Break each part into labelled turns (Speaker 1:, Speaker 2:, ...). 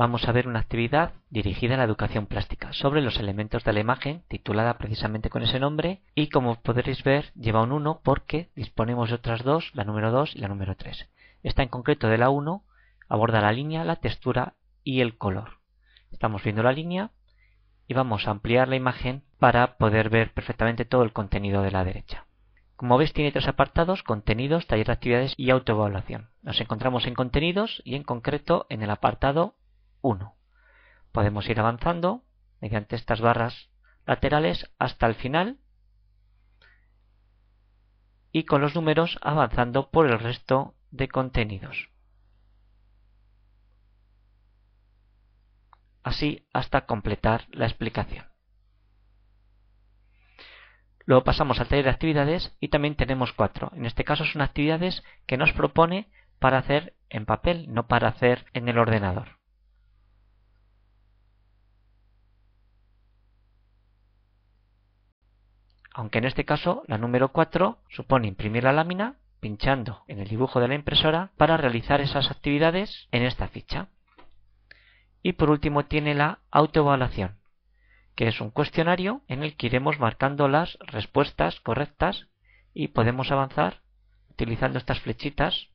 Speaker 1: vamos a ver una actividad dirigida a la educación plástica sobre los elementos de la imagen, titulada precisamente con ese nombre, y como podréis ver lleva un 1 porque disponemos de otras dos, la número 2 y la número 3. Esta en concreto de la 1 aborda la línea, la textura y el color. Estamos viendo la línea y vamos a ampliar la imagen para poder ver perfectamente todo el contenido de la derecha. Como veis tiene tres apartados, contenidos, taller de actividades y autoevaluación. Nos encontramos en contenidos y en concreto en el apartado 1. Podemos ir avanzando mediante estas barras laterales hasta el final y con los números avanzando por el resto de contenidos. Así hasta completar la explicación. Luego pasamos al taller de actividades y también tenemos cuatro. En este caso son actividades que nos propone para hacer en papel, no para hacer en el ordenador. aunque en este caso la número 4 supone imprimir la lámina pinchando en el dibujo de la impresora para realizar esas actividades en esta ficha. Y por último tiene la autoevaluación, que es un cuestionario en el que iremos marcando las respuestas correctas y podemos avanzar utilizando estas flechitas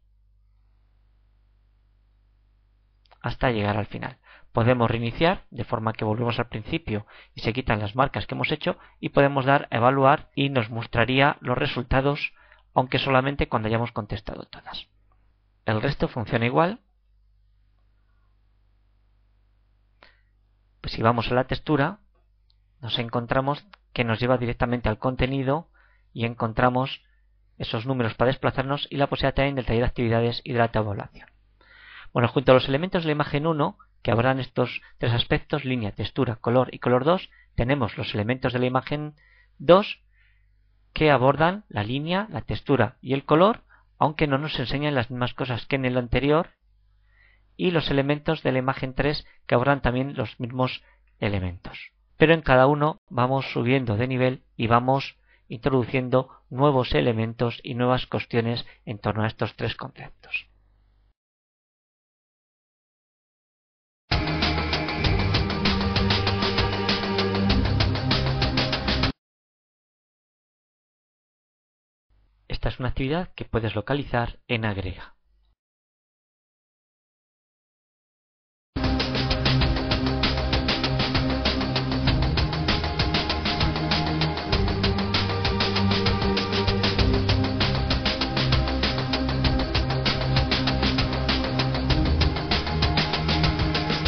Speaker 1: hasta llegar al final podemos reiniciar de forma que volvemos al principio y se quitan las marcas que hemos hecho y podemos dar a evaluar y nos mostraría los resultados aunque solamente cuando hayamos contestado todas. El resto funciona igual. Pues si vamos a la textura nos encontramos que nos lleva directamente al contenido y encontramos esos números para desplazarnos y la posibilidad también del taller de actividades y de la tabulación. Bueno, junto a los elementos de la imagen 1 que habrán estos tres aspectos, línea, textura, color y color 2, tenemos los elementos de la imagen 2 que abordan la línea, la textura y el color, aunque no nos enseñan las mismas cosas que en el anterior, y los elementos de la imagen 3 que abordan también los mismos elementos. Pero en cada uno vamos subiendo de nivel y vamos introduciendo nuevos elementos y nuevas cuestiones en torno a estos tres conceptos. Esta es una actividad que puedes localizar en Agrega.